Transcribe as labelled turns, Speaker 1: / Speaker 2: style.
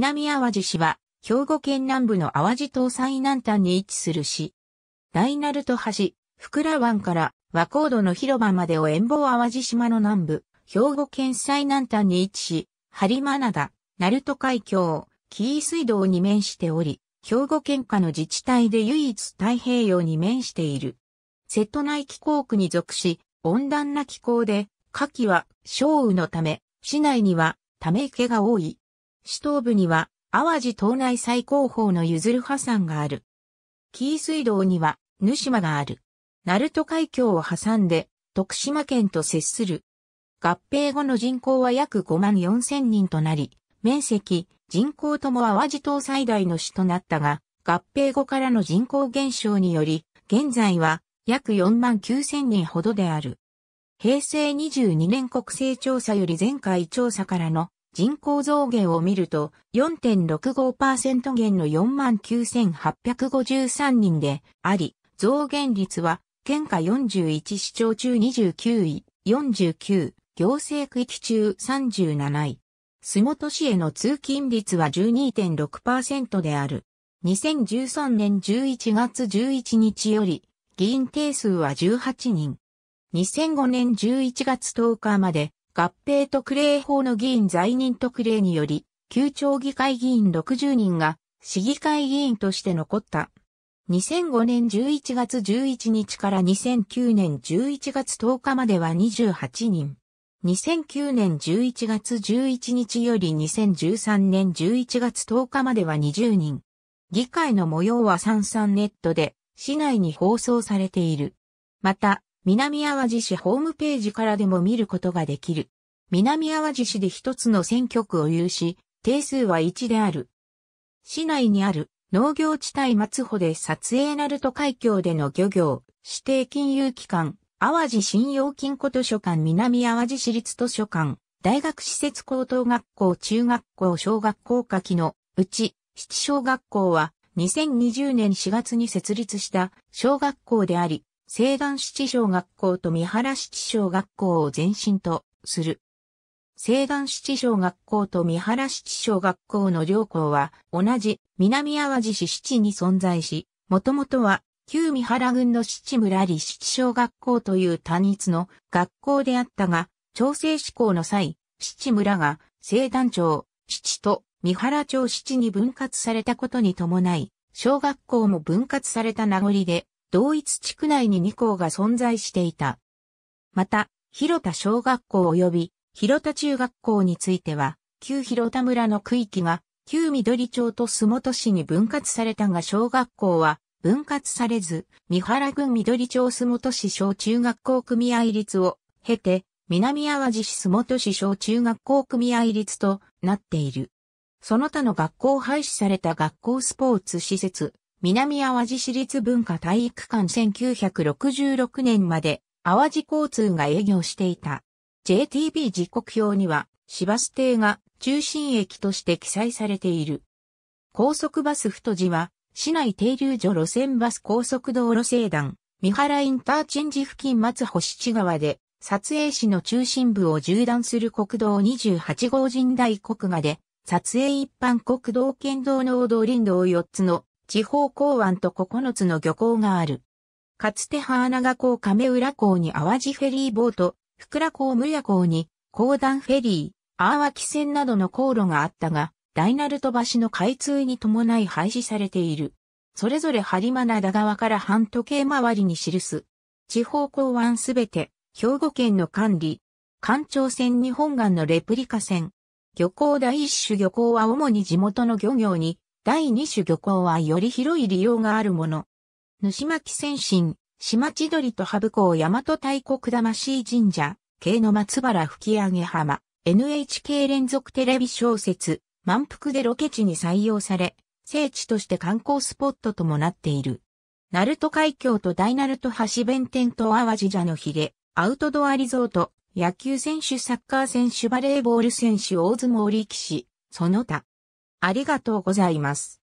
Speaker 1: 南淡路市は、兵庫県南部の淡路島最南端に位置する市。大鳴門橋、福良湾から和光度の広場までを遠方淡路島の南部、兵庫県最南端に位置し、播磨灘、鳴門海峡、紀伊水道に面しており、兵庫県下の自治体で唯一太平洋に面している。瀬戸内気候区に属し、温暖な気候で、夏季は少雨のため、市内にはため池が多い。市東部には、淡路島内最高峰のゆずる破山がある。紀伊水道には、沼島がある。鳴門海峡を挟んで、徳島県と接する。合併後の人口は約5万4千人となり、面積、人口とも淡路島最大の市となったが、合併後からの人口減少により、現在は約4万9千人ほどである。平成22年国勢調査より前回調査からの人口増減を見ると4.65%減の49,853人であり、増減率は県下41市町中29位、49、行政区域中37位。洲本市への通勤率は12.6%である。2013年11月11日より、議員定数は18人。2005年11月10日まで、合併特例法の議員在任特例により、旧町議会議員60人が市議会議員として残った。2005年11月11日から2009年11月10日までは28人。2009年11月11日より2013年11月10日までは20人。議会の模様は33ネットで市内に放送されている。また、南淡路市ホームページからでも見ることができる。南淡路市で一つの選挙区を有し、定数は1である。市内にある農業地帯松穂で撮影なると海峡での漁業、指定金融機関、淡路信用金庫図書館南淡路市立図書館、大学施設高等学校中学校小学校下記のうち、七小学校は2020年4月に設立した小学校であり、西団七小学校と三原七小学校を前身とする。西団七小学校と三原七小学校の両校は同じ南淡路市七に存在し、もともとは旧三原郡の七村里七小学校という単一の学校であったが、調整志向の際、七村が西団町七と三原町七に分割されたことに伴い、小学校も分割された名残で、同一地区内に2校が存在していた。また、広田小学校及び広田中学校については、旧広田村の区域が旧緑町と洲本市に分割されたが小学校は分割されず、三原郡緑町洲本市小中学校組合率を経て、南淡路市洲本市小中学校組合率となっている。その他の学校廃止された学校スポーツ施設、南淡路市立文化体育館1966年まで淡路交通が営業していた。JTB 時刻表には、市バス停が中心駅として記載されている。高速バス太字は、市内停留所路線バス高速道路西段、三原インターチェンジ付近松星地川で、撮影市の中心部を縦断する国道28号神代国画で、撮影一般国道県道農道林道4つの地方港湾と9つの漁港がある。かつてハーナガ港亀浦港に淡路フェリーボート、福良港無屋港に、港団フェリー、淡ーワ線などの航路があったが、大鳴門橋の開通に伴い廃止されている。それぞれ播磨灘側から半時計回りに記す。地方港湾すべて、兵庫県の管理。環長船日本岸のレプリカ船。漁港第一種漁港は主に地元の漁業に第二種漁港はより広い利用があるもの。主牧先進、島千鳥と羽生港大和大国魂神社、系の松原吹上浜、NHK 連続テレビ小説、満腹でロケ地に採用され、聖地として観光スポットともなっている。鳴門海峡と大鳴門橋弁天と淡路蛇のヒゲ、アウトドアリゾート、野球選手サッカー選手バレーボール選手大相撲力士、その他、ありがとうございます。